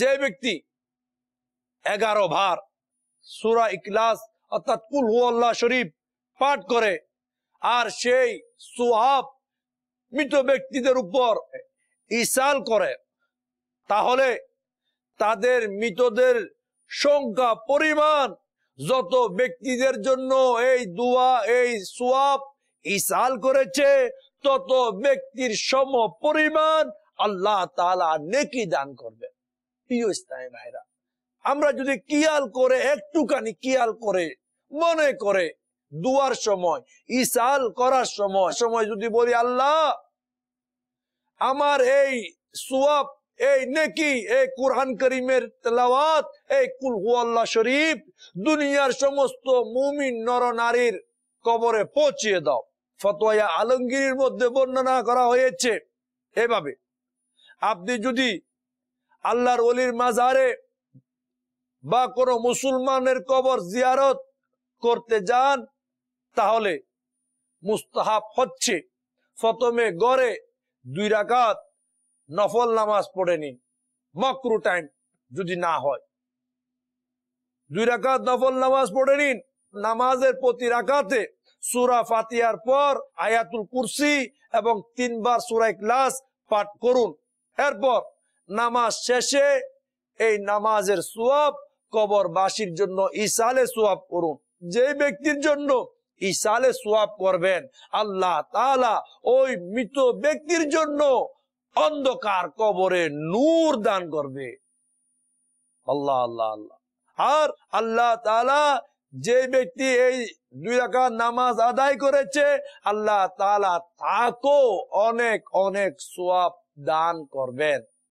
যে ব্যক্তি এগারো ভার সুরা ইকলাস অর্থাৎ কুল আল্লাহ শরীফ পাঠ করে আর সেই সুহাব মৃত ব্যক্তিদের উপর ইসাল করে তাহলে তাদের মৃতদের সংখ্যা পরিমাণ যত ব্যক্তিদের জন্য এই দুয়া এই সুয়াব ইসাল করেছে তত ব্যক্তির সম পরিমাণ আল্লাহ তালা নেকি দান করবে প্রিয় ইসলামী ভাইরা আমরা যদি কিয়াল করে একটুখানি কিয়াল করে মনে করে দুয়ার সময় ইসাল করার সময় সময় যদি বলি আল্লাহ আমার এই সুয়াব এই নেকি এই কোরআন করিমের তেলাওয়াত এই কুল আল্লাহ শরীফ দুনিয়ার সমস্ত মুমিন নর নারীর কবরে পৌঁছিয়ে দাও ফতোয়া আলমগীর মধ্যে বর্ণনা করা হয়েছে এভাবে আপনি যদি আল্লাহর অলির মাজারে বা কোনো মুসলমানের কবর জিয়ারত করতে যান তাহলে মুস্তাহাব হচ্ছে প্রথমে গড়ে দুই রাকাত নফল নামাজ পড়ে নিন মক্রু টাইম যদি না হয় দুই রাকাত নফল নামাজ পড়ে নিন নামাজের প্রতি রাকাতে সুরা ফাতিয়ার পর আয়াতুল কুরসি এবং তিনবার সুরা ক্লাস পাঠ করুন এরপর নামাজ শেষে এই নামাজের সোয়াব কবর বাসির জন্য ইসালে সোয়াব করুন যে ব্যক্তির জন্য ইসালে সোয়াব করবেন আল্লাহ তালা ওই মৃত ব্যক্তির জন্য অন্ধকার কবরে নূর দান করবে আল্লাহ আল্লাহ আল্লাহ আর আল্লাহ তালা যে ব্যক্তি এই দুই টাকা নামাজ আদায় করেছে আল্লাহ তালা তাকেও অনেক অনেক সোয়াব দান করবেন